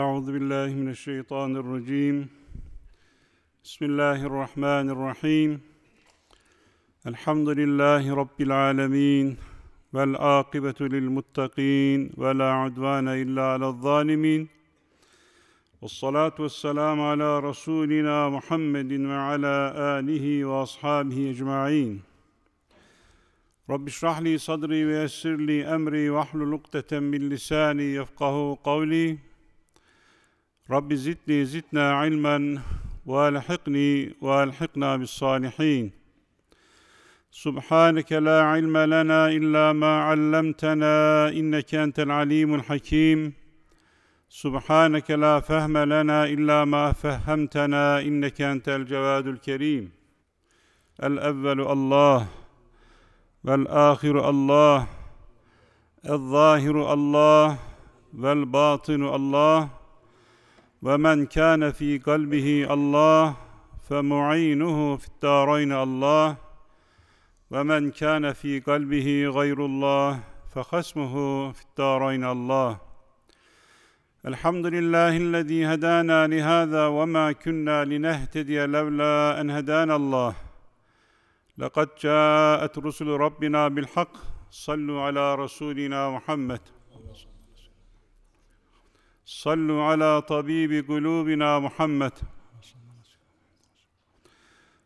أعوذ بالله من الشيطان الرجيم بسم الله الرحمن الرحيم الحمد لله رب العالمين والعاقبة للمتقين ولا عدوان إلا على الظالمين والصلاة والسلام على رسولنا محمد وعلى آله وأصحابه أجمعين رب اشرح لي صدري ويسر لي أمري واحلل عقدة من لساني يفقه قولي رب زدني زدنا علما والحقني والحقنا بالصالحين سبحانك لا علم لنا الا ما علمتنا انك انت العليم الحكيم سبحانك لا فهم لنا الا ما فهمتنا انك انت الجواد الكريم الاول الله والاخر الله الظاهر الله والباطن الله ومن كان في قلبه الله فمعينه في الدارين الله ومن كان في قلبه غير الله فخصمه في الدارين الله الحمد لله الذي هدانا لهذا وما كنا لنهتدي لولا ان هدانا الله لقد جاءت رسل ربنا بالحق صلوا على رسولنا محمد صلوا على طبيب قلوبنا محمد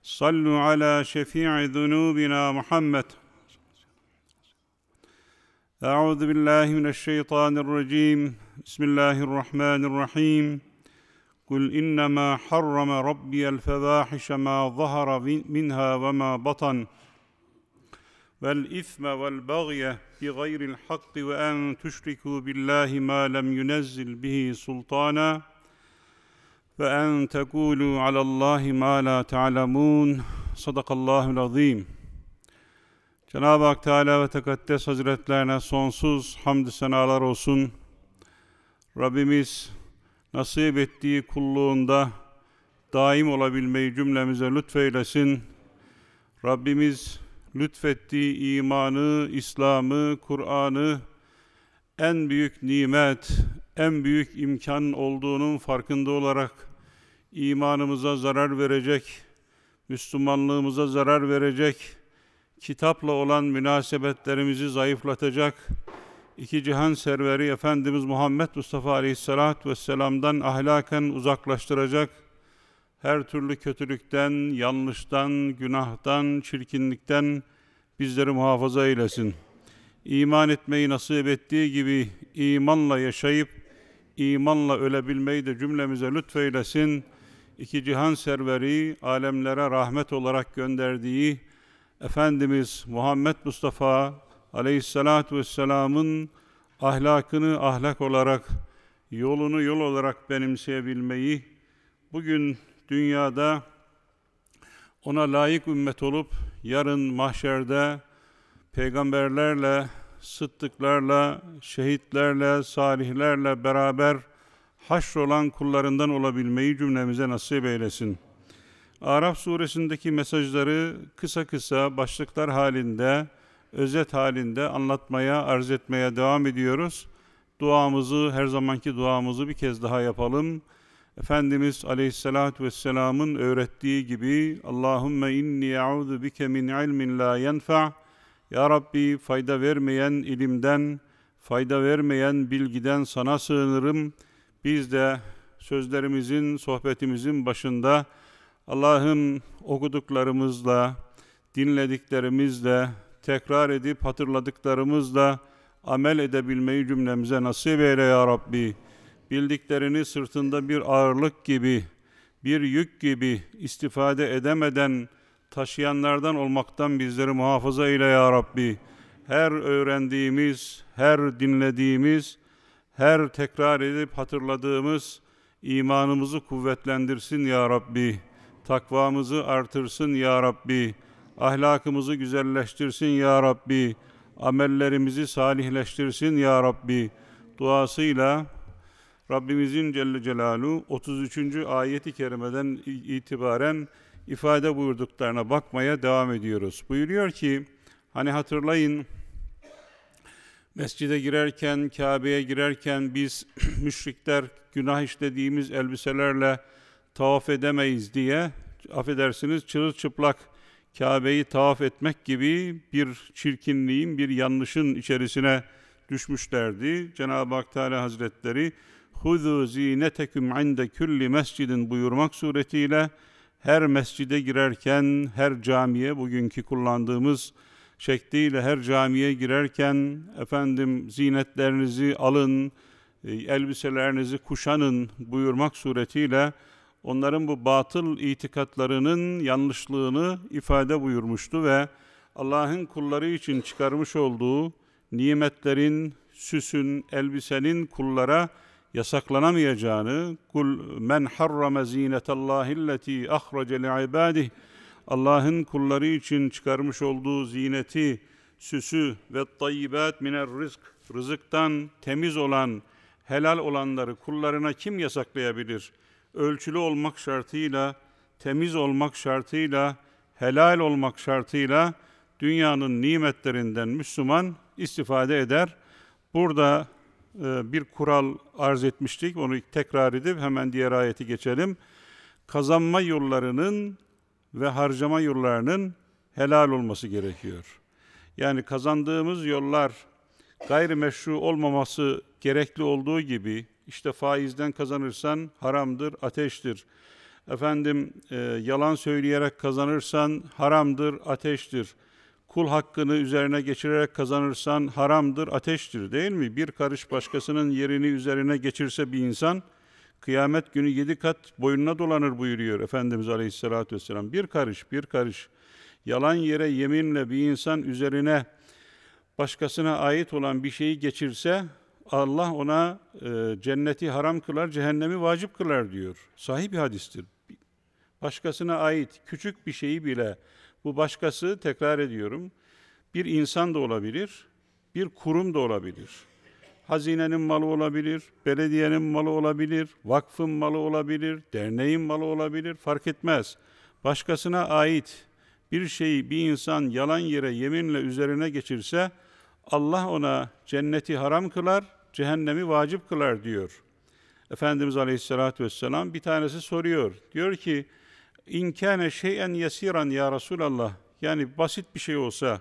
صلوا على شفيع ذنوبنا محمد أعوذ بالله من الشيطان الرجيم بسم الله الرحمن الرحيم قل إنما حرم ربي الفواحش ما ظهر منها وما بطن والإثم والبغي بغير الحق وأن تشركوا بالله ما لم ينزل به سلطانا وأن تقولوا على الله ما لا تعلمون صدق الله العظيم Cenab-ı Hak Teala ve Tekaddes Hazretlerine sonsuz hamdü senalar olsun. Rabbimiz nasip ettiği kulluğunda daim olabilmeyi cümlemize lütfeylesin. Rabbimiz lütfettiği imanı, İslam'ı, Kur'an'ı en büyük nimet, en büyük imkan olduğunun farkında olarak imanımıza zarar verecek, Müslümanlığımıza zarar verecek, kitapla olan münasebetlerimizi zayıflatacak, iki cihan serveri Efendimiz Muhammed Mustafa Aleyhisselatü Vesselam'dan ahlaken uzaklaştıracak, her türlü kötülükten, yanlıştan, günahtan, çirkinlikten bizleri muhafaza eylesin. İman etmeyi nasip ettiği gibi imanla yaşayıp imanla ölebilmeyi de cümlemize lütfeylesin. İki cihan serveri alemlere rahmet olarak gönderdiği Efendimiz Muhammed Mustafa Aleyhisselatü vesselamın ahlakını ahlak olarak, yolunu yol olarak benimseyebilmeyi, bugün dünyada ona layık ümmet olup yarın mahşerde peygamberlerle, sıddıklarla, şehitlerle, salihlerle beraber haşr olan kullarından olabilmeyi cümlemize nasip eylesin. Araf suresindeki mesajları kısa kısa başlıklar halinde, özet halinde anlatmaya, arz etmeye devam ediyoruz. Duamızı, her zamanki duamızı bir kez daha yapalım. Efendimiz Aleyhisselatü Vesselam'ın öğrettiği gibi Allahümme inni ya'udu bike min ilmin la yenfa' Ya Rabbi fayda vermeyen ilimden, fayda vermeyen bilgiden sana sığınırım. Biz de sözlerimizin, sohbetimizin başında Allah'ım okuduklarımızla, dinlediklerimizle, tekrar edip hatırladıklarımızla amel edebilmeyi cümlemize nasip eyle ya Rabbi bildiklerini sırtında bir ağırlık gibi, bir yük gibi istifade edemeden taşıyanlardan olmaktan bizleri muhafaza eyle ya Rabbi. Her öğrendiğimiz, her dinlediğimiz, her tekrar edip hatırladığımız imanımızı kuvvetlendirsin ya Rabbi. Takvamızı artırsın ya Rabbi. Ahlakımızı güzelleştirsin ya Rabbi. Amellerimizi salihleştirsin ya Rabbi. Duasıyla Rabbimizin Celle Celaluhu 33. ayeti kerimeden itibaren ifade buyurduklarına bakmaya devam ediyoruz. Buyuruyor ki hani hatırlayın mescide girerken, Kabe'ye girerken biz müşrikler günah işlediğimiz elbiselerle tavaf edemeyiz diye affedersiniz çırılçıplak Kabe'yi tavaf etmek gibi bir çirkinliğin, bir yanlışın içerisine düşmüşlerdi. Cenab-ı Hak Teala Hazretleri huzu zineteküm inde külli mescidin buyurmak suretiyle her mescide girerken, her camiye bugünkü kullandığımız şekliyle her camiye girerken efendim zinetlerinizi alın, e, elbiselerinizi kuşanın buyurmak suretiyle onların bu batıl itikatlarının yanlışlığını ifade buyurmuştu ve Allah'ın kulları için çıkarmış olduğu nimetlerin, süsün, elbisenin kullara yasaklanamayacağını kul men harrama zinetallahilleti ahrece li ibadih Allah'ın kulları için çıkarmış olduğu zineti, süsü ve tayyibat miner rızk rızıktan temiz olan, helal olanları kullarına kim yasaklayabilir? Ölçülü olmak şartıyla, temiz olmak şartıyla, helal olmak şartıyla dünyanın nimetlerinden Müslüman istifade eder. Burada e, bir kural arz etmiştik. Onu tekrar edip hemen diğer ayeti geçelim. Kazanma yollarının ve harcama yollarının helal olması gerekiyor. Yani kazandığımız yollar gayrimeşru olmaması gerekli olduğu gibi işte faizden kazanırsan haramdır, ateştir. Efendim e, yalan söyleyerek kazanırsan haramdır, ateştir.'' kul hakkını üzerine geçirerek kazanırsan haramdır, ateştir değil mi? Bir karış başkasının yerini üzerine geçirse bir insan kıyamet günü yedi kat boynuna dolanır buyuruyor Efendimiz Aleyhisselatü Vesselam. Bir karış, bir karış yalan yere yeminle bir insan üzerine başkasına ait olan bir şeyi geçirse Allah ona e, cenneti haram kılar, cehennemi vacip kılar diyor. Sahih bir hadistir. Başkasına ait küçük bir şeyi bile bu başkası tekrar ediyorum. Bir insan da olabilir, bir kurum da olabilir. Hazinenin malı olabilir, belediyenin malı olabilir, vakfın malı olabilir, derneğin malı olabilir fark etmez. Başkasına ait bir şeyi bir insan yalan yere yeminle üzerine geçirse Allah ona cenneti haram kılar, cehennemi vacip kılar diyor. Efendimiz Aleyhisselatü Vesselam bir tanesi soruyor. Diyor ki inkâne şeyen yesiran ya Resulallah yani basit bir şey olsa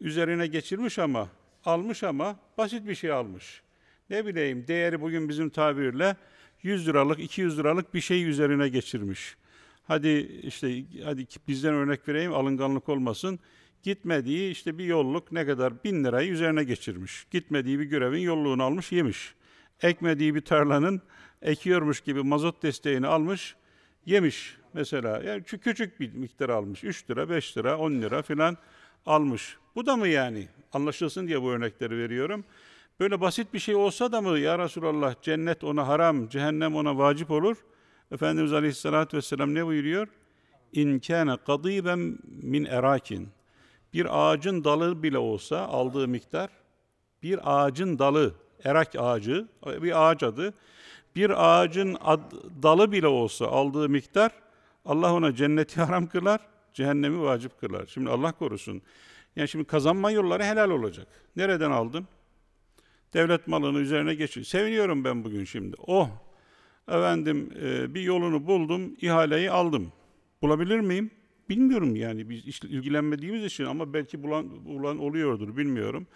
üzerine geçirmiş ama almış ama basit bir şey almış. Ne bileyim değeri bugün bizim tabirle 100 liralık 200 liralık bir şey üzerine geçirmiş. Hadi işte hadi bizden örnek vereyim alınganlık olmasın. Gitmediği işte bir yolluk ne kadar bin lirayı üzerine geçirmiş. Gitmediği bir görevin yolluğunu almış yemiş. Ekmediği bir tarlanın ekiyormuş gibi mazot desteğini almış yemiş mesela. Yani şu küçük bir miktar almış. 3 lira, 5 lira, 10 lira filan almış. Bu da mı yani? Anlaşılsın diye bu örnekleri veriyorum. Böyle basit bir şey olsa da mı ya Resulallah cennet ona haram, cehennem ona vacip olur? Efendimiz Aleyhisselatü Vesselam ne buyuruyor? İnkâne ben min erakin. Bir ağacın dalı bile olsa aldığı miktar, bir ağacın dalı, erak ağacı, bir ağaç adı, bir ağacın ad, dalı bile olsa aldığı miktar Allah ona cenneti haram kılar, cehennemi vacip kılar. Şimdi Allah korusun. Yani şimdi kazanma yolları helal olacak. Nereden aldın? Devlet malını üzerine geçin. Seviniyorum ben bugün şimdi. Oh! Efendim e, bir yolunu buldum, ihaleyi aldım. Bulabilir miyim? Bilmiyorum yani biz işte ilgilenmediğimiz için ama belki bulan, bulan oluyordur bilmiyorum.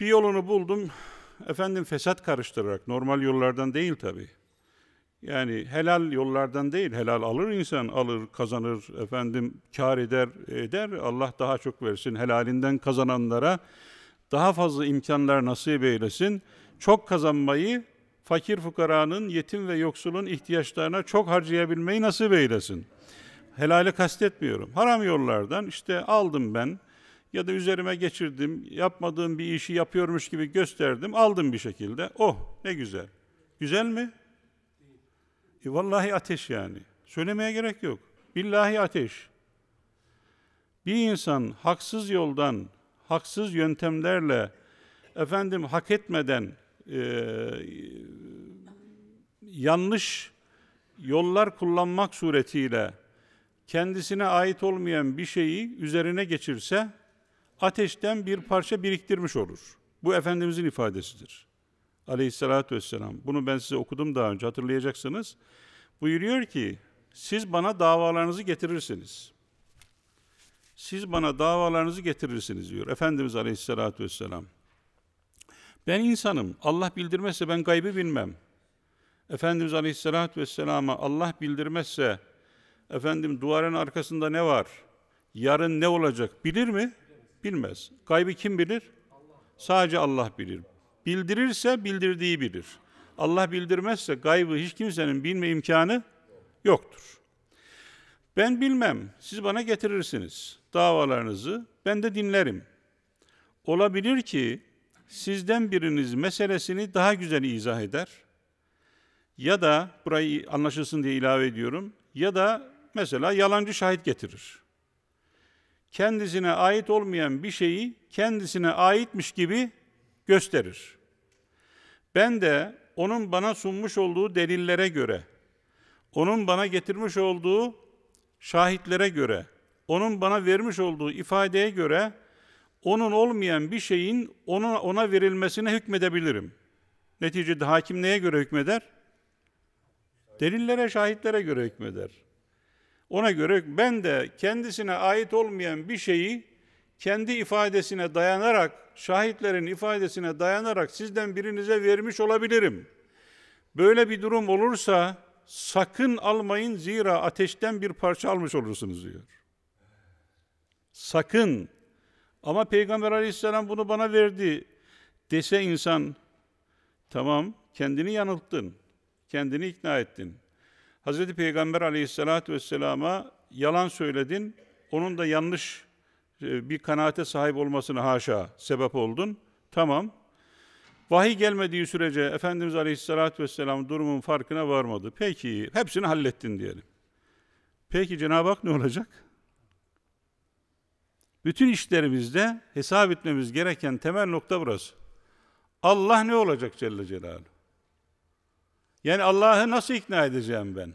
Bir yolunu buldum, efendim fesat karıştırarak, normal yollardan değil tabii. Yani helal yollardan değil, helal alır insan, alır, kazanır, efendim kar eder, eder. Allah daha çok versin. Helalinden kazananlara daha fazla imkanlar nasip eylesin. Çok kazanmayı fakir fukaranın, yetim ve yoksulun ihtiyaçlarına çok harcayabilmeyi nasip eylesin. Helali kastetmiyorum. Haram yollardan işte aldım ben ya da üzerime geçirdim, yapmadığım bir işi yapıyormuş gibi gösterdim, aldım bir şekilde. Oh ne güzel. Güzel mi? E vallahi ateş yani. Söylemeye gerek yok. Billahi ateş. Bir insan haksız yoldan, haksız yöntemlerle, efendim hak etmeden, e, yanlış yollar kullanmak suretiyle kendisine ait olmayan bir şeyi üzerine geçirse ateşten bir parça biriktirmiş olur. Bu Efendimizin ifadesidir aleyhissalatü vesselam. Bunu ben size okudum daha önce hatırlayacaksınız. Buyuruyor ki siz bana davalarınızı getirirsiniz. Siz bana davalarınızı getirirsiniz diyor Efendimiz aleyhissalatü vesselam. Ben insanım. Allah bildirmezse ben gaybı bilmem. Efendimiz aleyhissalatü vesselama Allah bildirmezse efendim duvarın arkasında ne var? Yarın ne olacak? Bilir mi? Bilmez. Gaybı kim bilir? Sadece Allah bilir. Bildirirse bildirdiği bilir. Allah bildirmezse gaybı hiç kimsenin bilme imkanı yoktur. Ben bilmem, siz bana getirirsiniz davalarınızı, ben de dinlerim. Olabilir ki sizden biriniz meselesini daha güzel izah eder. Ya da, burayı anlaşılsın diye ilave ediyorum, ya da mesela yalancı şahit getirir. Kendisine ait olmayan bir şeyi kendisine aitmiş gibi gösterir. Ben de onun bana sunmuş olduğu delillere göre, onun bana getirmiş olduğu şahitlere göre, onun bana vermiş olduğu ifadeye göre onun olmayan bir şeyin ona, ona verilmesine hükmedebilirim. Neticede hakim neye göre hükmeder? Delillere, şahitlere göre hükmeder. Ona göre ben de kendisine ait olmayan bir şeyi kendi ifadesine dayanarak, şahitlerin ifadesine dayanarak sizden birinize vermiş olabilirim. Böyle bir durum olursa sakın almayın zira ateşten bir parça almış olursunuz diyor. Sakın. Ama Peygamber aleyhisselam bunu bana verdi dese insan tamam kendini yanılttın, kendini ikna ettin. Hazreti Peygamber aleyhisselatü vesselama yalan söyledin, onun da yanlış ee, bir kanaate sahip olmasına haşa sebep oldun. Tamam. Vahiy gelmediği sürece Efendimiz Aleyhisselatü Vesselam durumun farkına varmadı. Peki hepsini hallettin diyelim. Peki Cenab-ı Hak ne olacak? Bütün işlerimizde hesap etmemiz gereken temel nokta burası. Allah ne olacak Celle Celaluhu? Yani Allah'ı nasıl ikna edeceğim ben?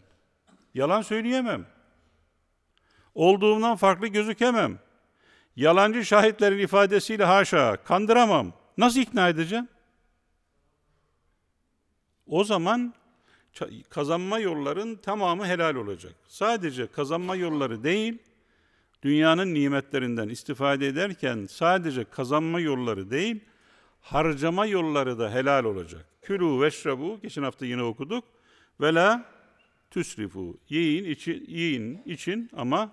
Yalan söyleyemem. Olduğumdan farklı gözükemem. Yalancı şahitlerin ifadesiyle haşa kandıramam. Nasıl ikna edeceğim? O zaman kazanma yolların tamamı helal olacak. Sadece kazanma yolları değil, dünyanın nimetlerinden istifade ederken sadece kazanma yolları değil, harcama yolları da helal olacak. Külü veşrebu, geçen hafta yine okuduk. Vela la tüsrifu, yiyin, için, yiyin, için ama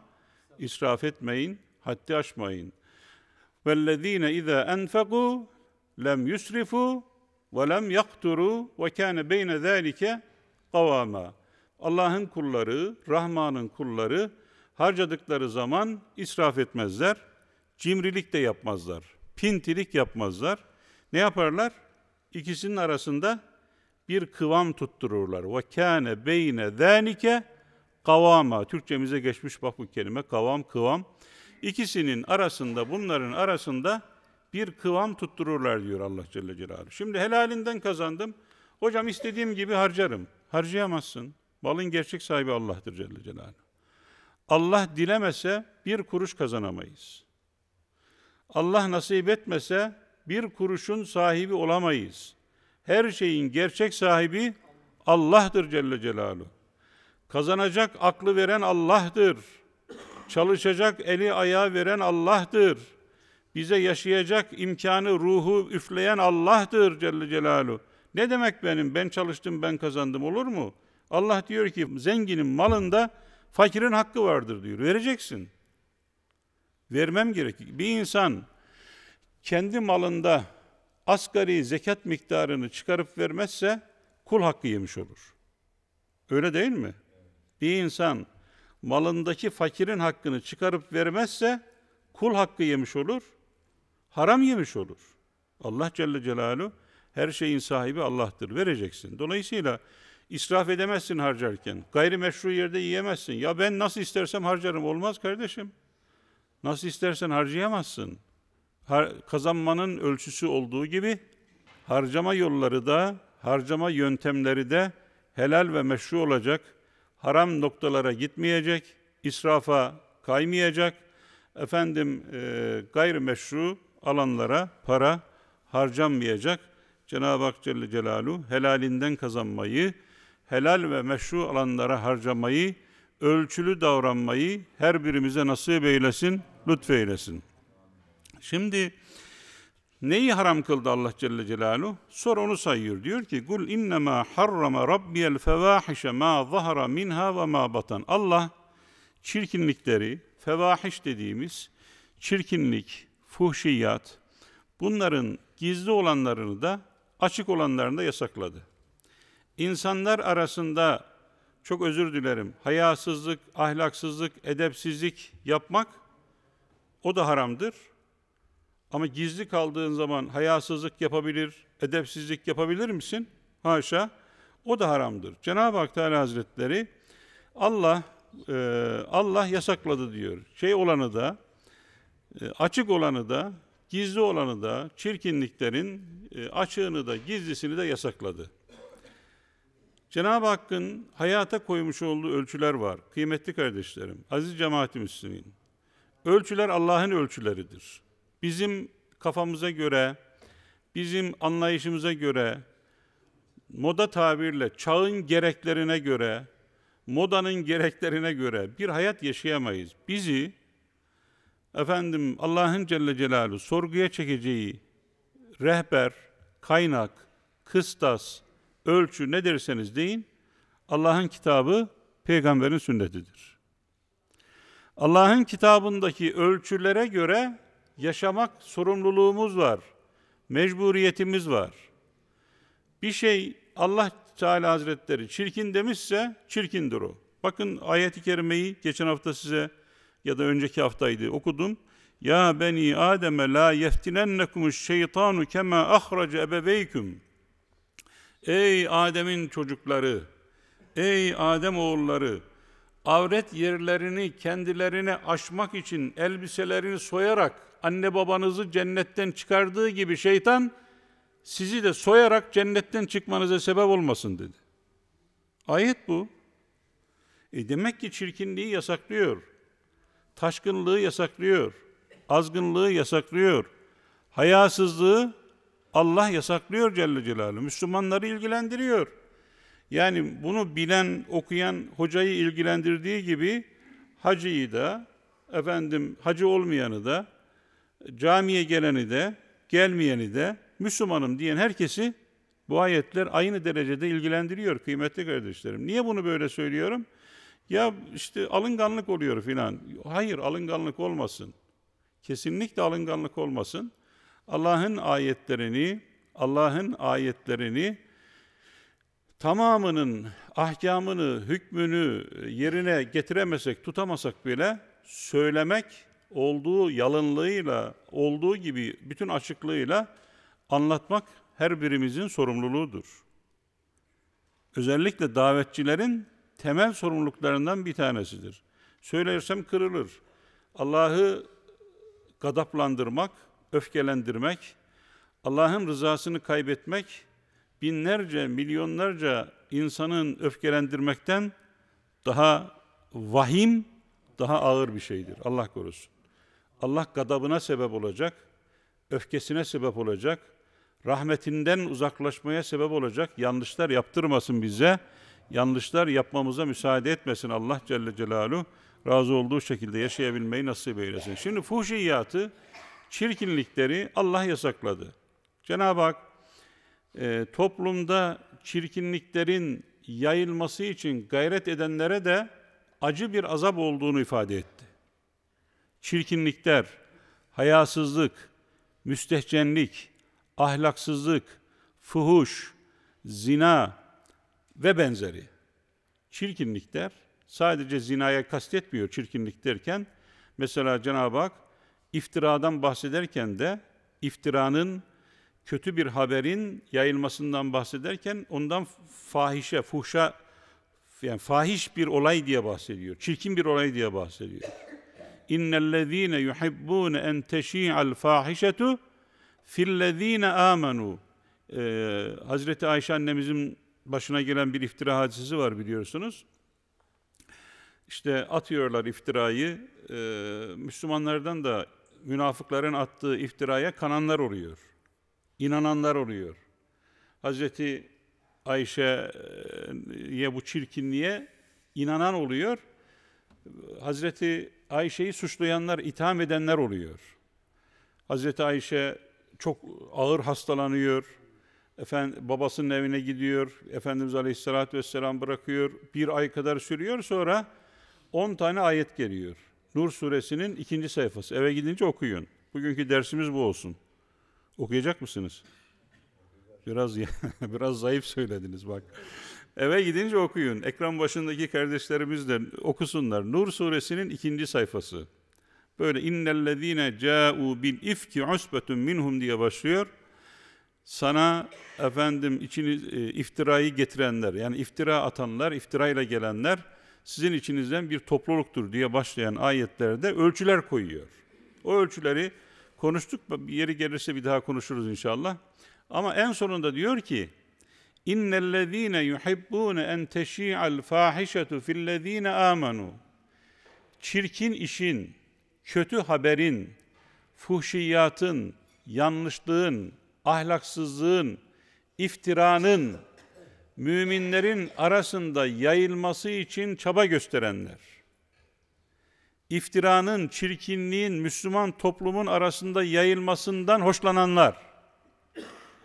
israf etmeyin, Haddi aşmayın. وَالَّذ۪ينَ اِذَا اَنْفَقُوا لَمْ يُسْرِفُوا وَلَمْ ve وَكَانَ بَيْنَ ذَٰلِكَ قَوَامًا Allah'ın kulları, Rahman'ın kulları harcadıkları zaman israf etmezler, cimrilik de yapmazlar, pintilik yapmazlar. Ne yaparlar? İkisinin arasında bir kıvam tuttururlar. Ve وَكَانَ beyne ذَٰلِكَ kavama. Türkçemize geçmiş bak bu kelime. Kavam, kıvam. İkisinin arasında, bunların arasında bir kıvam tuttururlar diyor Allah Celle Celaluhu. Şimdi helalinden kazandım. Hocam istediğim gibi harcarım. Harcayamazsın. Balın gerçek sahibi Allah'tır Celle Celaluhu. Allah dilemese bir kuruş kazanamayız. Allah nasip etmese bir kuruşun sahibi olamayız. Her şeyin gerçek sahibi Allah'tır Celle Celaluhu. Kazanacak aklı veren Allah'tır. Çalışacak eli ayağı veren Allah'tır. Bize yaşayacak imkanı, ruhu üfleyen Allah'tır Celle Celaluhu. Ne demek benim? Ben çalıştım, ben kazandım olur mu? Allah diyor ki zenginin malında fakirin hakkı vardır diyor. Vereceksin. Vermem gerekir. Bir insan kendi malında asgari zekat miktarını çıkarıp vermezse kul hakkı yemiş olur. Öyle değil mi? Bir insan malındaki fakirin hakkını çıkarıp vermezse kul hakkı yemiş olur, haram yemiş olur. Allah Celle Celaluhu her şeyin sahibi Allah'tır. Vereceksin. Dolayısıyla israf edemezsin harcarken. Gayrimeşru yerde yiyemezsin. Ya ben nasıl istersem harcarım. Olmaz kardeşim. Nasıl istersen harcayamazsın. Har- kazanmanın ölçüsü olduğu gibi harcama yolları da, harcama yöntemleri de helal ve meşru olacak.'' haram noktalara gitmeyecek, israfa kaymayacak, efendim e, gayrimeşru alanlara para harcanmayacak. Cenab-ı Hak Celle Celaluhu helalinden kazanmayı, helal ve meşru alanlara harcamayı, ölçülü davranmayı her birimize nasip eylesin, lütfeylesin. Şimdi Neyi haram kıldı Allah Celle Celaluhu? Sonra onu sayıyor. Diyor ki: "Kul innema harrama rabbiyel fevahişe ma zahara minha ve ma batan." Allah çirkinlikleri, fevahiş dediğimiz çirkinlik, fuhşiyat bunların gizli olanlarını da açık olanlarını da yasakladı. İnsanlar arasında çok özür dilerim. Hayasızlık, ahlaksızlık, edepsizlik yapmak o da haramdır. Ama gizli kaldığın zaman hayasızlık yapabilir, edepsizlik yapabilir misin? Haşa. O da haramdır. Cenab-ı Hak Teala Hazretleri Allah e, Allah yasakladı diyor. Şey olanı da e, açık olanı da gizli olanı da çirkinliklerin e, açığını da gizlisini de yasakladı. Cenab-ı Hakk'ın hayata koymuş olduğu ölçüler var. Kıymetli kardeşlerim, aziz cemaati Müslümin. Ölçüler Allah'ın ölçüleridir bizim kafamıza göre, bizim anlayışımıza göre, moda tabirle çağın gereklerine göre, modanın gereklerine göre bir hayat yaşayamayız. Bizi efendim Allah'ın Celle Celaluhu sorguya çekeceği rehber, kaynak, kıstas, ölçü ne derseniz deyin, Allah'ın kitabı peygamberin sünnetidir. Allah'ın kitabındaki ölçülere göre yaşamak sorumluluğumuz var. Mecburiyetimiz var. Bir şey Allah Teala Hazretleri çirkin demişse çirkindir o. Bakın ayeti i kerimeyi geçen hafta size ya da önceki haftaydı okudum. Ya beni Adem la yeftinennekumuş şeytanu kema ahraca ebeveyküm. Ey Adem'in çocukları, ey Adem oğulları, avret yerlerini kendilerine aşmak için elbiselerini soyarak anne babanızı cennetten çıkardığı gibi şeytan sizi de soyarak cennetten çıkmanıza sebep olmasın dedi. Ayet bu. E demek ki çirkinliği yasaklıyor. Taşkınlığı yasaklıyor. Azgınlığı yasaklıyor. Hayasızlığı Allah yasaklıyor Celle Celaluhu. Müslümanları ilgilendiriyor. Yani bunu bilen, okuyan hocayı ilgilendirdiği gibi hacıyı da, efendim hacı olmayanı da, camiye geleni de, gelmeyeni de, Müslümanım diyen herkesi bu ayetler aynı derecede ilgilendiriyor kıymetli kardeşlerim. Niye bunu böyle söylüyorum? Ya işte alınganlık oluyor filan. Hayır alınganlık olmasın. Kesinlikle alınganlık olmasın. Allah'ın ayetlerini, Allah'ın ayetlerini tamamının ahkamını, hükmünü yerine getiremesek, tutamasak bile söylemek olduğu yalınlığıyla, olduğu gibi bütün açıklığıyla anlatmak her birimizin sorumluluğudur. Özellikle davetçilerin temel sorumluluklarından bir tanesidir. Söylersem kırılır. Allah'ı gadaplandırmak, öfkelendirmek, Allah'ın rızasını kaybetmek binlerce, milyonlarca insanın öfkelendirmekten daha vahim, daha ağır bir şeydir. Allah korusun. Allah gadabına sebep olacak, öfkesine sebep olacak, rahmetinden uzaklaşmaya sebep olacak yanlışlar yaptırmasın bize. Yanlışlar yapmamıza müsaade etmesin Allah Celle Celaluhu. Razı olduğu şekilde yaşayabilmeyi nasip eylesin. Şimdi fuhşiyatı, çirkinlikleri Allah yasakladı. Cenab-ı Hak e, toplumda çirkinliklerin yayılması için gayret edenlere de acı bir azap olduğunu ifade etti çirkinlikler, hayasızlık, müstehcenlik, ahlaksızlık, fuhuş, zina ve benzeri. Çirkinlikler sadece zinaya kastetmiyor çirkinlik derken. Mesela Cenab-ı Hak iftiradan bahsederken de iftiranın kötü bir haberin yayılmasından bahsederken ondan fahişe, fuhşa yani fahiş bir olay diye bahsediyor. Çirkin bir olay diye bahsediyor innellezîne yuhibbûne en teşî'al fâhişetu fillezîne âmenû. Ee, Hazreti Ayşe annemizin başına gelen bir iftira hadisesi var biliyorsunuz. İşte atıyorlar iftirayı, e, Müslümanlardan da münafıkların attığı iftiraya kananlar oluyor. inananlar oluyor. Hazreti Ayşe'ye bu çirkinliğe inanan oluyor. Hazreti Ayşe'yi suçlayanlar, itham edenler oluyor. Hazreti Ayşe çok ağır hastalanıyor. Efendim, babasının evine gidiyor. Efendimiz Aleyhisselatü Vesselam bırakıyor. Bir ay kadar sürüyor. Sonra 10 tane ayet geliyor. Nur suresinin ikinci sayfası. Eve gidince okuyun. Bugünkü dersimiz bu olsun. Okuyacak mısınız? Biraz biraz zayıf söylediniz bak. Eve gidince okuyun. Ekran başındaki kardeşlerimiz de okusunlar. Nur suresinin ikinci sayfası. Böyle innellezine ca'u bil ifki usbetun minhum diye başlıyor. Sana efendim içiniz e, iftirayı getirenler yani iftira atanlar, iftirayla gelenler sizin içinizden bir topluluktur diye başlayan ayetlerde ölçüler koyuyor. O ölçüleri konuştuk, bir yeri gelirse bir daha konuşuruz inşallah. Ama en sonunda diyor ki, اِنَّ الَّذ۪ينَ يُحِبُّونَ اَنْ تَش۪يعَ الْفَاحِشَةُ فِي الَّذ۪ينَ آمَنُوا Çirkin işin, kötü haberin, fuhşiyatın, yanlışlığın, ahlaksızlığın, iftiranın, müminlerin arasında yayılması için çaba gösterenler. iftiranın çirkinliğin Müslüman toplumun arasında yayılmasından hoşlananlar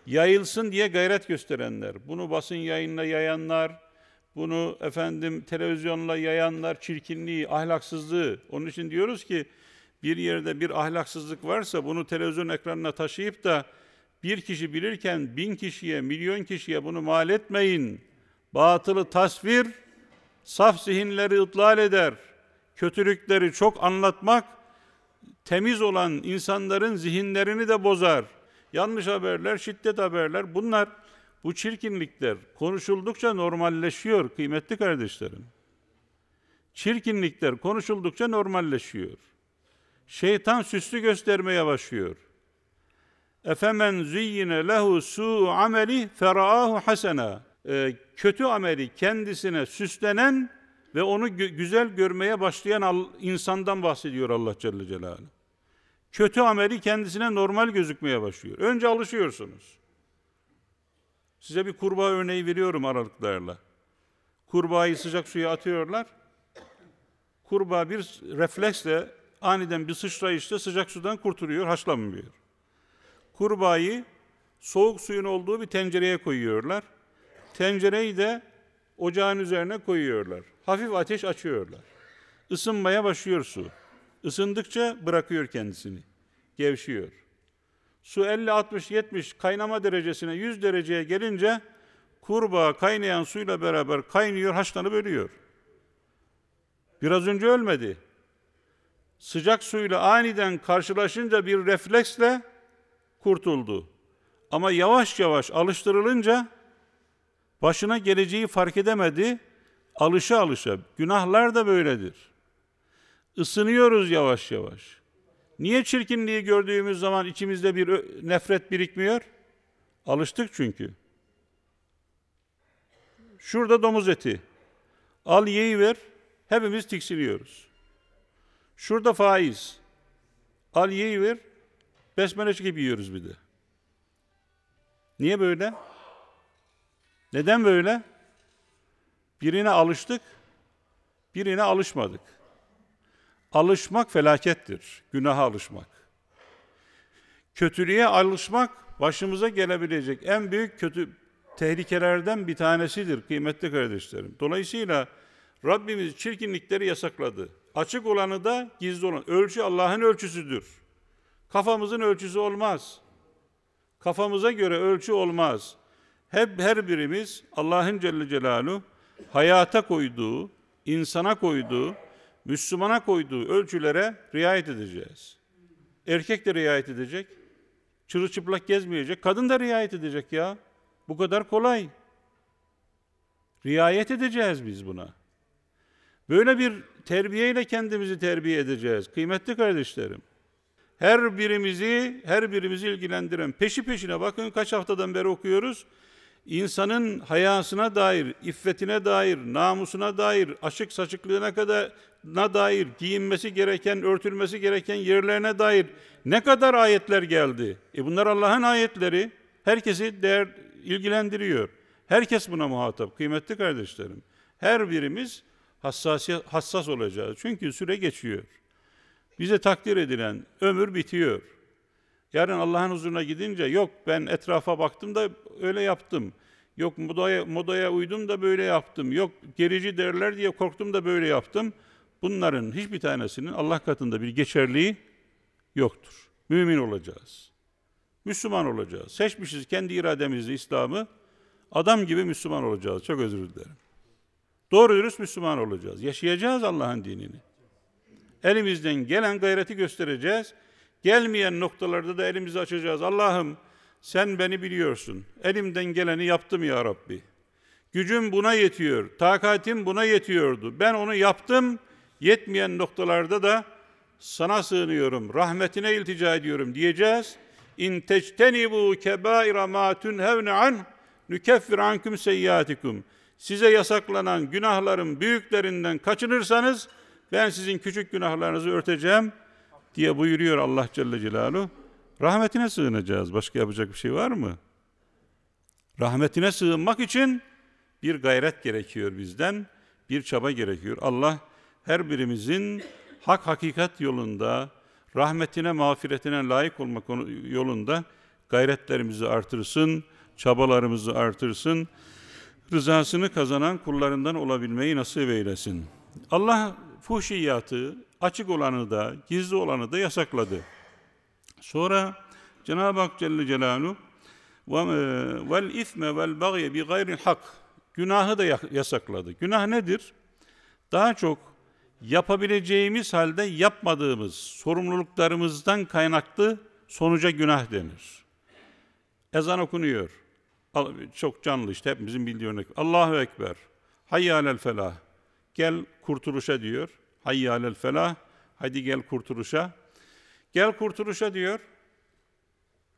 yayılsın diye gayret gösterenler, bunu basın yayınla yayanlar, bunu efendim televizyonla yayanlar çirkinliği, ahlaksızlığı. Onun için diyoruz ki bir yerde bir ahlaksızlık varsa bunu televizyon ekranına taşıyıp da bir kişi bilirken bin kişiye, milyon kişiye bunu mal etmeyin. Batılı tasvir saf zihinleri ıtlal eder. Kötülükleri çok anlatmak temiz olan insanların zihinlerini de bozar yanlış haberler, şiddet haberler bunlar bu çirkinlikler konuşuldukça normalleşiyor kıymetli kardeşlerim. Çirkinlikler konuşuldukça normalleşiyor. Şeytan süslü göstermeye başlıyor. Efemen züyyine lehu su ameli feraahu hasena. Ee, kötü ameli kendisine süslenen ve onu güzel görmeye başlayan insandan bahsediyor Allah Celle Celaluhu kötü ameli kendisine normal gözükmeye başlıyor. Önce alışıyorsunuz. Size bir kurbağa örneği veriyorum aralıklarla. Kurbağayı sıcak suya atıyorlar. Kurbağa bir refleksle aniden bir sıçrayışla sıcak sudan kurtuluyor, haşlanmıyor. Kurbağayı soğuk suyun olduğu bir tencereye koyuyorlar. Tencereyi de ocağın üzerine koyuyorlar. Hafif ateş açıyorlar. Isınmaya başlıyor su. Isındıkça bırakıyor kendisini gevşiyor. Su 50, 60, 70 kaynama derecesine 100 dereceye gelince kurbağa kaynayan suyla beraber kaynıyor, haşlanıp ölüyor. Biraz önce ölmedi. Sıcak suyla aniden karşılaşınca bir refleksle kurtuldu. Ama yavaş yavaş alıştırılınca başına geleceği fark edemedi. Alışa alışa. Günahlar da böyledir. Isınıyoruz yavaş yavaş. Niye çirkinliği gördüğümüz zaman içimizde bir nefret birikmiyor? Alıştık çünkü. Şurada domuz eti. Al yeyi ver. Hepimiz tiksiniyoruz. Şurada faiz. Al yeyi ver. Besmele çekip yiyoruz bir de. Niye böyle? Neden böyle? Birine alıştık, birine alışmadık. Alışmak felakettir, günaha alışmak. Kötülüğe alışmak başımıza gelebilecek en büyük kötü tehlikelerden bir tanesidir kıymetli kardeşlerim. Dolayısıyla Rabbimiz çirkinlikleri yasakladı. Açık olanı da gizli olan. Ölçü Allah'ın ölçüsüdür. Kafamızın ölçüsü olmaz. Kafamıza göre ölçü olmaz. Hep her birimiz Allah'ın Celle Celaluhu hayata koyduğu, insana koyduğu Müslümana koyduğu ölçülere riayet edeceğiz. Erkek de riayet edecek. Çırılçıplak gezmeyecek. Kadın da riayet edecek ya. Bu kadar kolay. Riayet edeceğiz biz buna. Böyle bir terbiyeyle kendimizi terbiye edeceğiz kıymetli kardeşlerim. Her birimizi, her birimizi ilgilendiren peşi peşine bakın kaç haftadan beri okuyoruz insanın hayasına dair, iffetine dair, namusuna dair, açık saçıklığına kadar na dair, giyinmesi gereken, örtülmesi gereken yerlerine dair ne kadar ayetler geldi? E bunlar Allah'ın ayetleri. Herkesi değer ilgilendiriyor. Herkes buna muhatap kıymetli kardeşlerim. Her birimiz hassasiyet, hassas olacağız. Çünkü süre geçiyor. Bize takdir edilen ömür bitiyor. Yarın Allah'ın huzuruna gidince yok ben etrafa baktım da öyle yaptım. Yok modaya, modaya uydum da böyle yaptım. Yok gerici derler diye korktum da böyle yaptım. Bunların hiçbir tanesinin Allah katında bir geçerliği yoktur. Mümin olacağız. Müslüman olacağız. Seçmişiz kendi irademizle İslam'ı. Adam gibi Müslüman olacağız. Çok özür dilerim. Doğru dürüst Müslüman olacağız. Yaşayacağız Allah'ın dinini. Elimizden gelen gayreti göstereceğiz. Gelmeyen noktalarda da elimizi açacağız. Allah'ım sen beni biliyorsun. Elimden geleni yaptım ya Rabbi. Gücüm buna yetiyor. Takatim buna yetiyordu. Ben onu yaptım. Yetmeyen noktalarda da sana sığınıyorum. Rahmetine iltica ediyorum diyeceğiz. İn bu kebaira ma tunhevne an nükeffir ankum seyyatikum. Size yasaklanan günahların büyüklerinden kaçınırsanız ben sizin küçük günahlarınızı örteceğim.'' diye buyuruyor Allah Celle Celaluhu. Rahmetine sığınacağız. Başka yapacak bir şey var mı? Rahmetine sığınmak için bir gayret gerekiyor bizden, bir çaba gerekiyor. Allah her birimizin hak hakikat yolunda, rahmetine, mağfiretine layık olmak yolunda gayretlerimizi artırsın, çabalarımızı artırsın. Rızasını kazanan kullarından olabilmeyi nasip eylesin. Allah fuhşiyatı, açık olanı da, gizli olanı da yasakladı. Sonra Cenab-ı Hak Celle Celaluhu vel ifme vel bagye bi gayril hak günahı da yasakladı. Günah nedir? Daha çok yapabileceğimiz halde yapmadığımız sorumluluklarımızdan kaynaklı sonuca günah denir. Ezan okunuyor. Çok canlı işte hepimizin bildiği örnek. Allahu Ekber. Hayya alel felah. Gel kurtuluşa diyor. Hayya alel felah. Hadi gel kurtuluşa. Gel kurtuluşa diyor.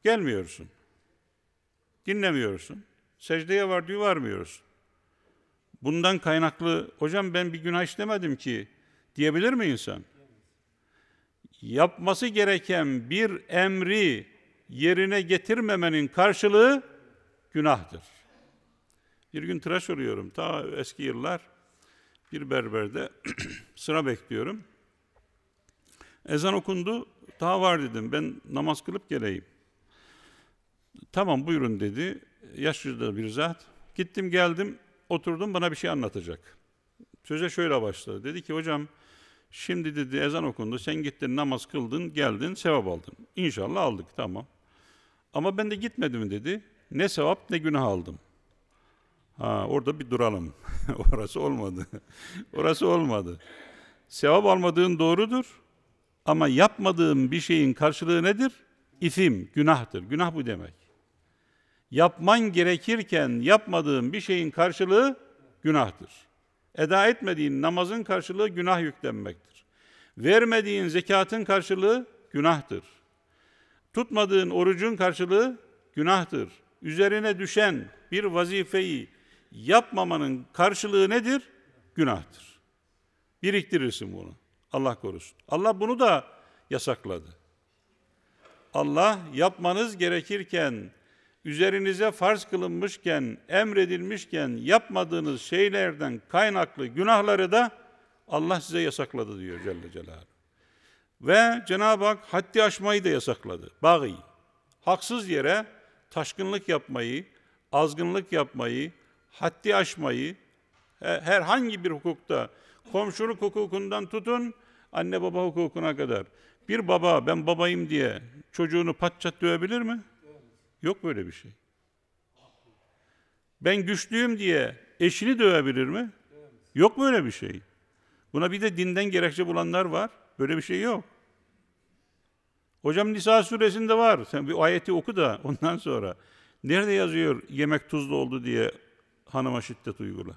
Gelmiyorsun. Dinlemiyorsun. Secdeye var diyor varmıyorsun. Bundan kaynaklı hocam ben bir günah işlemedim ki diyebilir mi insan? Yapması gereken bir emri yerine getirmemenin karşılığı günahtır. Bir gün tıraş oluyorum. Ta eski yıllar bir berberde sıra bekliyorum. Ezan okundu, daha var dedim, ben namaz kılıp geleyim. Tamam buyurun dedi, yaşlı bir zat. Gittim geldim, oturdum bana bir şey anlatacak. Söze şöyle başladı, dedi ki hocam, şimdi dedi ezan okundu, sen gittin namaz kıldın, geldin, sevap aldın. İnşallah aldık, tamam. Ama ben de gitmedim dedi, ne sevap ne günah aldım. Ha, orada bir duralım. Orası olmadı. Orası olmadı. Sevap almadığın doğrudur. Ama yapmadığın bir şeyin karşılığı nedir? İfim, günahtır. Günah bu demek. Yapman gerekirken yapmadığın bir şeyin karşılığı günahtır. Eda etmediğin namazın karşılığı günah yüklenmektir. Vermediğin zekatın karşılığı günahtır. Tutmadığın orucun karşılığı günahtır. Üzerine düşen bir vazifeyi yapmamanın karşılığı nedir? Günahtır. Biriktirirsin bunu. Allah korusun. Allah bunu da yasakladı. Allah yapmanız gerekirken, üzerinize farz kılınmışken, emredilmişken yapmadığınız şeylerden kaynaklı günahları da Allah size yasakladı diyor Celle Celaluhu. Ve Cenab-ı Hak haddi aşmayı da yasakladı. Bagi. Haksız yere taşkınlık yapmayı, azgınlık yapmayı, haddi aşmayı, herhangi bir hukukta, komşuluk hukukundan tutun, anne baba hukukuna kadar. Bir baba, ben babayım diye çocuğunu patçat dövebilir mi? Yok böyle bir şey. Ben güçlüyüm diye eşini dövebilir mi? Yok böyle bir şey. Buna bir de dinden gerekçe bulanlar var. Böyle bir şey yok. Hocam Nisa suresinde var. Sen bir ayeti oku da ondan sonra. Nerede yazıyor yemek tuzlu oldu diye hanıma şiddet uygula.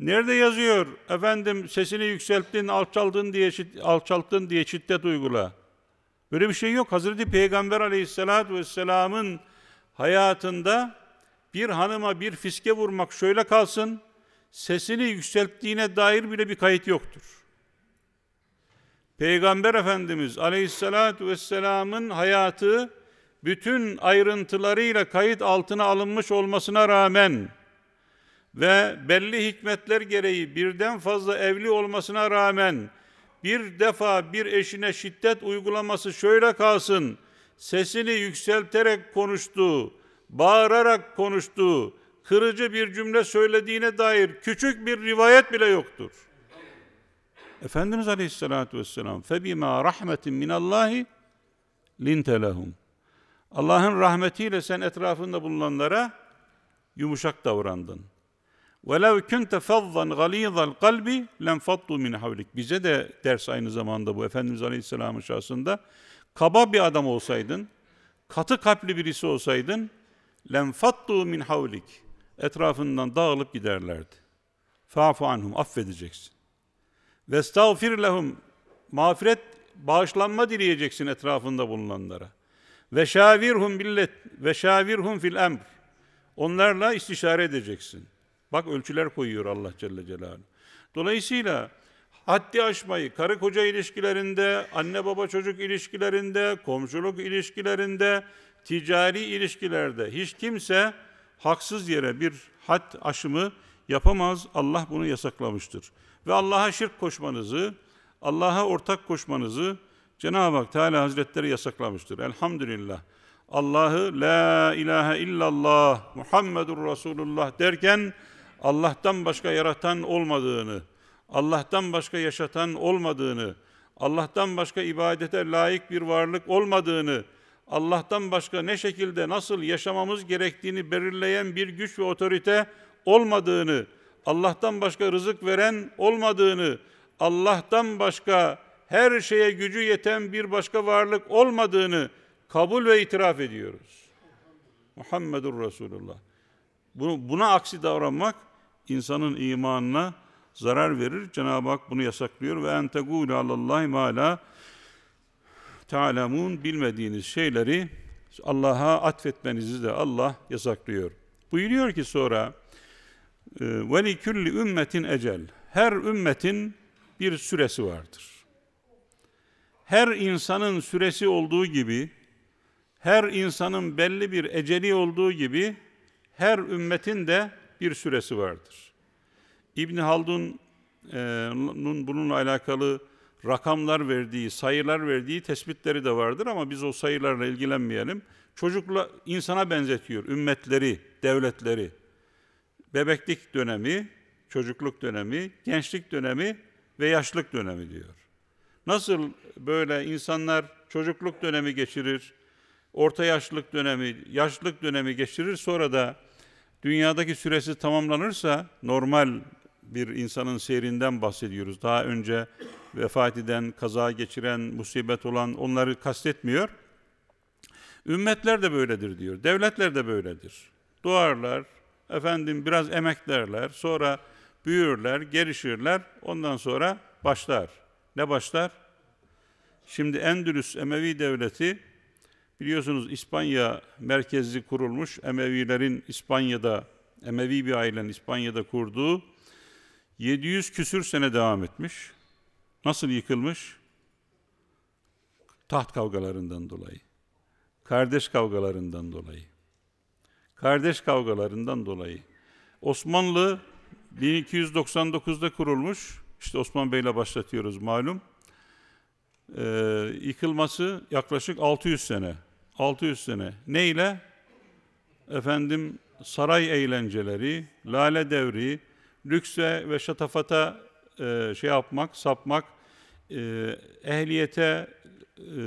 Nerede yazıyor? Efendim sesini yükselttin, alçalttın diye, alçalttın diye şiddet uygula. Böyle bir şey yok. Hazreti Peygamber Aleyhisselatü vesselamın hayatında bir hanıma bir fiske vurmak şöyle kalsın, sesini yükselttiğine dair bile bir kayıt yoktur. Peygamber Efendimiz Aleyhisselatü vesselamın hayatı bütün ayrıntılarıyla kayıt altına alınmış olmasına rağmen ve belli hikmetler gereği birden fazla evli olmasına rağmen bir defa bir eşine şiddet uygulaması şöyle kalsın, sesini yükselterek konuştu, bağırarak konuştu, kırıcı bir cümle söylediğine dair küçük bir rivayet bile yoktur. Efendimiz Aleyhisselatü Vesselam فَبِمَا رَحْمَةٍ مِنَ اللّٰهِ لِنْتَ لَهُمْ Allah'ın rahmetiyle sen etrafında bulunanlara yumuşak davrandın. وَلَوْ كُنْتَ فَظًّا غَل۪يظَ الْقَلْبِ لَنْفَضُّ مِنْ حَوْلِكَ Bize de ders aynı zamanda bu Efendimiz Aleyhisselam'ın şahsında. Kaba bir adam olsaydın, katı kalpli birisi olsaydın, lenfattu min havlik etrafından dağılıp giderlerdi. Fa'fu anhum affedeceksin. Vestağfir lehum mağfiret bağışlanma dileyeceksin etrafında bulunanlara. Ve şavirhum billet ve şavirhum fil emr. Onlarla istişare edeceksin. Bak ölçüler koyuyor Allah Celle Celaluhu. Dolayısıyla haddi aşmayı karı koca ilişkilerinde, anne baba çocuk ilişkilerinde, komşuluk ilişkilerinde, ticari ilişkilerde hiç kimse haksız yere bir had aşımı yapamaz. Allah bunu yasaklamıştır. Ve Allah'a şirk koşmanızı, Allah'a ortak koşmanızı, Cenab-ı Hak Teala Hazretleri yasaklamıştır. Elhamdülillah. Allah'ı la ilahe illallah Muhammedur Resulullah derken Allah'tan başka yaratan olmadığını, Allah'tan başka yaşatan olmadığını, Allah'tan başka ibadete layık bir varlık olmadığını, Allah'tan başka ne şekilde nasıl yaşamamız gerektiğini belirleyen bir güç ve otorite olmadığını, Allah'tan başka rızık veren olmadığını, Allah'tan başka her şeye gücü yeten bir başka varlık olmadığını kabul ve itiraf ediyoruz. Muhammedur Resulullah. Bunu, buna aksi davranmak insanın imanına zarar verir. Cenab-ı Hak bunu yasaklıyor. Ve entegûle allallahi mâ la ta'lemûn bilmediğiniz şeyleri Allah'a atfetmenizi de Allah yasaklıyor. Buyuruyor ki sonra ve li külli ümmetin ecel. Her ümmetin bir süresi vardır her insanın süresi olduğu gibi, her insanın belli bir eceli olduğu gibi her ümmetin de bir süresi vardır. İbn Haldun'un e, bununla alakalı rakamlar verdiği, sayılar verdiği tespitleri de vardır ama biz o sayılarla ilgilenmeyelim. Çocukla insana benzetiyor ümmetleri, devletleri. Bebeklik dönemi, çocukluk dönemi, gençlik dönemi ve yaşlık dönemi diyor. Nasıl böyle insanlar çocukluk dönemi geçirir, orta yaşlılık dönemi, yaşlılık dönemi geçirir sonra da dünyadaki süresi tamamlanırsa normal bir insanın seyrinden bahsediyoruz. Daha önce vefat eden, kaza geçiren, musibet olan onları kastetmiyor. Ümmetler de böyledir diyor. Devletler de böyledir. Doğarlar, efendim biraz emeklerler, sonra büyürler, gelişirler, ondan sonra başlar ne başlar? Şimdi Endülüs Emevi Devleti biliyorsunuz İspanya merkezli kurulmuş Emevilerin İspanya'da Emevi bir ailenin İspanya'da kurduğu 700 küsür sene devam etmiş. Nasıl yıkılmış? Taht kavgalarından dolayı. Kardeş kavgalarından dolayı. Kardeş kavgalarından dolayı. Osmanlı 1299'da kurulmuş. İşte Osman Bey'le başlatıyoruz malum. Ee, yıkılması yaklaşık 600 sene. 600 sene. Ne ile? Efendim saray eğlenceleri, lale devri, lükse ve şatafata e, şey yapmak, sapmak, e, ehliyete, e,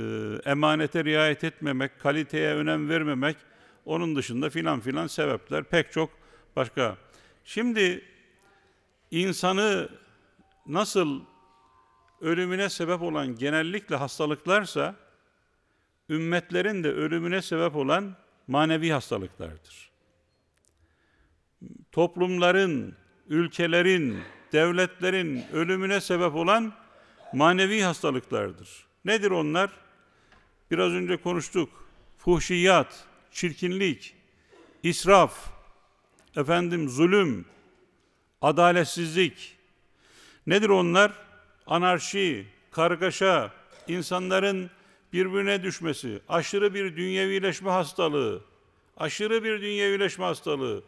emanete riayet etmemek, kaliteye önem vermemek, onun dışında filan filan sebepler pek çok başka. Şimdi insanı nasıl ölümüne sebep olan genellikle hastalıklarsa, ümmetlerin de ölümüne sebep olan manevi hastalıklardır. Toplumların, ülkelerin, devletlerin ölümüne sebep olan manevi hastalıklardır. Nedir onlar? Biraz önce konuştuk. Fuhşiyat, çirkinlik, israf, efendim zulüm, adaletsizlik, Nedir onlar? Anarşi, kargaşa, insanların birbirine düşmesi, aşırı bir dünyevileşme hastalığı, aşırı bir dünyevileşme hastalığı.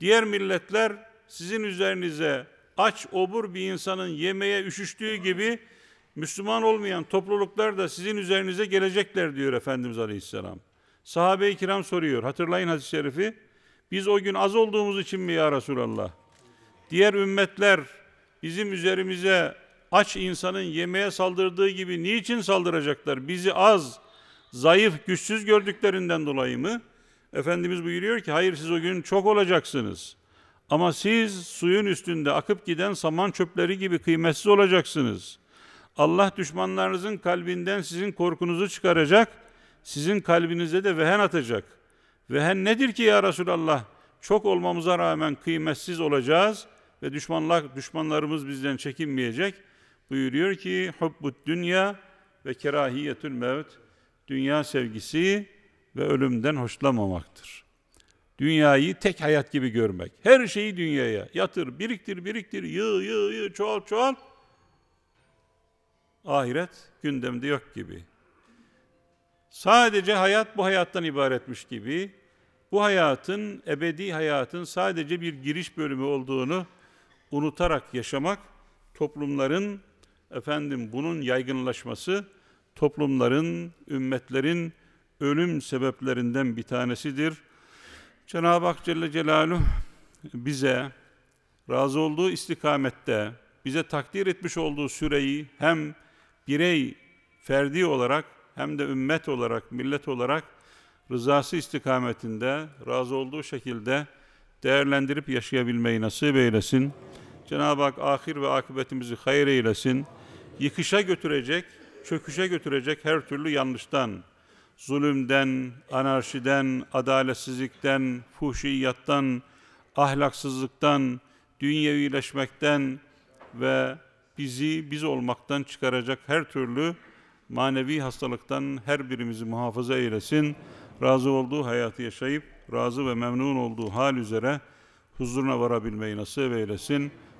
Diğer milletler sizin üzerinize aç obur bir insanın yemeye üşüştüğü gibi Müslüman olmayan topluluklar da sizin üzerinize gelecekler diyor Efendimiz Aleyhisselam. Sahabe-i kiram soruyor. Hatırlayın hadis-i şerifi. Biz o gün az olduğumuz için mi ya Resulallah? Diğer ümmetler bizim üzerimize aç insanın yemeğe saldırdığı gibi niçin saldıracaklar? Bizi az, zayıf, güçsüz gördüklerinden dolayı mı? Efendimiz buyuruyor ki hayır siz o gün çok olacaksınız. Ama siz suyun üstünde akıp giden saman çöpleri gibi kıymetsiz olacaksınız. Allah düşmanlarınızın kalbinden sizin korkunuzu çıkaracak, sizin kalbinize de vehen atacak. Vehen nedir ki ya Resulallah? Çok olmamıza rağmen kıymetsiz olacağız.'' ve düşmanlar, düşmanlarımız bizden çekinmeyecek. Buyuruyor ki hubbut dünya ve kerahiyetül mevt dünya sevgisi ve ölümden hoşlanmamaktır. Dünyayı tek hayat gibi görmek. Her şeyi dünyaya yatır, biriktir, biriktir, yığ, yığ, yığ, çoğal, çoğal. Ahiret gündemde yok gibi. Sadece hayat bu hayattan ibaretmiş gibi, bu hayatın, ebedi hayatın sadece bir giriş bölümü olduğunu unutarak yaşamak toplumların efendim bunun yaygınlaşması toplumların, ümmetlerin ölüm sebeplerinden bir tanesidir. Cenab-ı Hak Celle Celaluhu bize razı olduğu istikamette bize takdir etmiş olduğu süreyi hem birey ferdi olarak hem de ümmet olarak, millet olarak rızası istikametinde razı olduğu şekilde değerlendirip yaşayabilmeyi nasip eylesin. Cenab-ı Hak ahir ve akıbetimizi hayır eylesin. Yıkışa götürecek, çöküşe götürecek her türlü yanlıştan, zulümden, anarşiden, adaletsizlikten, fuhşiyattan, ahlaksızlıktan, dünyevileşmekten ve bizi biz olmaktan çıkaracak her türlü manevi hastalıktan her birimizi muhafaza eylesin. Razı olduğu hayatı yaşayıp razı ve memnun olduğu hal üzere huzuruna varabilmeyi nasip eylesin.